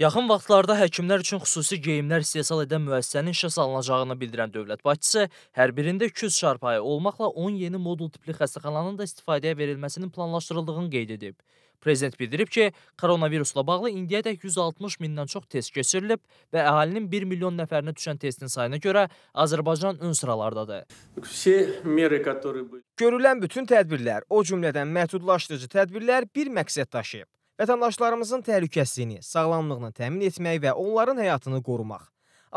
Yaxın vaxtlarda həkimlər üçün xüsusi geyimlər istehsal edən müəssisənin işə salınacağını bildirən dövlət başçısı, hər birində 200 çarpayı olmaqla 10 yeni modul tipli xəstəxananın da istifadəyə verilməsinin planlaşdırıldığını qeyd edib. Prezident bildirib ki, koronavirusla bağlı indiyədək 160 mindən çox test keçirilib və əhalinin 1 milyon nəfərinə düşən testin sayına görə Azərbaycan ön sıralardadır. Görülən bütün tədbirlər, o cümlədən məhdudlaşdırıcı tədbirlər bir məqsəd daşıyıb vətəndaşlarımızın təhlükəsizliyini, sağlamlığını təmin etmək və onların həyatını qorumaq.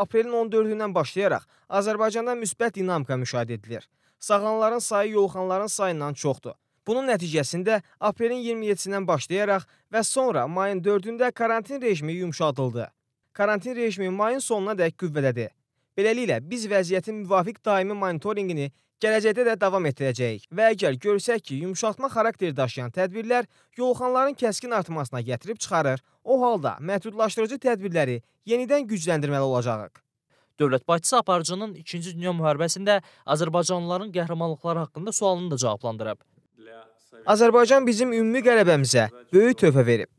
Aprelin 14-dən başlayaraq Azərbaycanda müsbət dinamika müşahidə edilir. Sağlananların sayı yoluxanların sayından çoxdur. Bunun nəticəsində aprelin 27-dən başlayaraq və sonra mayın 4-də karantin rejimi yumşadıldı. Karantin rejimi mayın sonuna dək qüvvədədir. Beləliklə, biz vəziyyətin müvafiq daimi monitorinqini gələcəkdə də davam etdirəcəyik və əgər görsək ki, yumşaltma xarakteri daşıyan tədbirlər yolxanların kəskin artmasına gətirib çıxarır, o halda məhdudlaşdırıcı tədbirləri yenidən gücləndirməli olacağıq. Dövlət başçısı aparıcının 2-ci Dünya müharibəsində azərbaycanlıların qəhrəmanlıqları haqqında sualını da cavablandırıb. Azərbaycan bizim ümumi qələbəmizə böyük töhfə verib.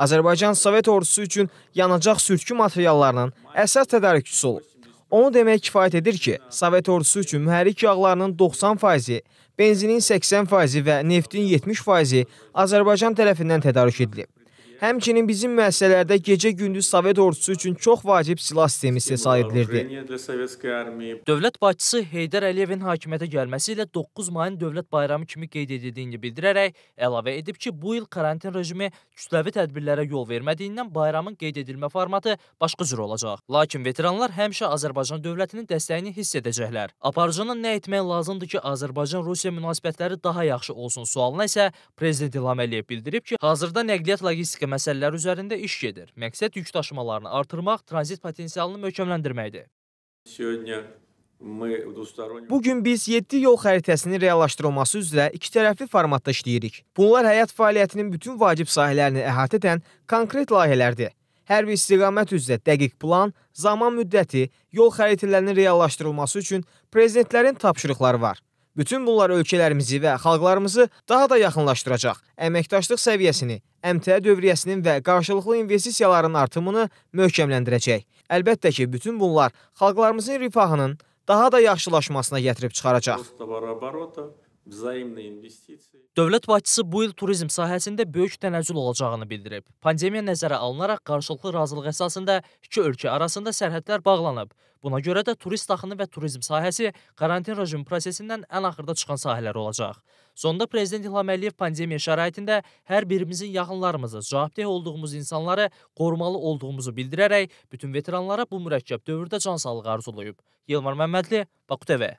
Azərbaycan Sovet ordusu üçün yanacaq sürtkü materiallarının əsas tədarükçüsü olub. Onu demək kifayət edir ki, Sovet ordusu üçün mühərrik yağlarının 90%-i, benzinin 80%-i və neftin 70%-i Azərbaycan tərəfindən tədarük edilib. Həmçinin bizim müəssisələrdə gecə-gündüz Sovet ordusu üçün çox vacib silah sistemi istehsal edilirdi. Dövlət başçısı Heydər Əliyevin hakimiyyətə gəlməsi ilə 9 mayın dövlət bayramı kimi qeyd edildiyini bildirərək əlavə edib ki, bu il karantin rejimi kütləvi tədbirlərə yol vermədiyindən bayramın qeyd edilmə formatı başqa cür olacaq. Lakin veteranlar həmişə Azərbaycan dövlətinin dəstəyini hiss edəcəklər. Aparıcının nə etmək lazımdır ki, Azərbaycan-Rusiya münasibətləri daha yaxşı olsun sualına isə Prezident İlham Əliyev bildirib ki, hazırda nəqliyyat logistika məsələlər üzərində iş gedir. Məqsəd yük daşımalarını artırmaq, tranzit potensialını möhkəmləndirməkdir. Bu gün biz 7 yol xəritəsinin reallaşdırılması üzrə iki tərəfli formatda işləyirik. Bunlar həyat fəaliyyətinin bütün vacib sahələrini əhatə edən konkret layihələrdir. Hər bir istiqamət üzrə dəqiq plan, zaman müddəti, yol xəritələrinin reallaşdırılması üçün prezidentlərin tapşırıqları var. Bütün bunlar ölkələrimizi və xalqlarımızı daha da yaxınlaşdıracaq, əməkdaşlıq səviyyəsini, əmtia dövriyyəsinin və qarşılıqlı investisiyaların artımını möhkəmləndirəcək. Əlbəttə ki, bütün bunlar xalqlarımızın rifahının daha da yaxşılaşmasına gətirib çıxaracaq. Dövlət başçısı bu il turizm sahəsində böyük tənəzzül olacağını bildirib. Pandemiya nəzərə alınaraq qarşılıqlı razılıq əsasında iki ölkə arasında sərhədlər bağlanıb. Buna görə də turist axını və turizm sahəsi karantin rejimi prosesindən ən axırda çıxan sahələr olacaq. Sonda Prezident İlham Əliyev pandemiya şəraitində hər birimizin yaxınlarımızı, cavabdeh olduğumuz insanları qorumalı olduğumuzu bildirərək bütün veteranlara bu mürəkkəb dövrdə can sağlığı arzulayıb. Yılmar Məmmədli, Baku TV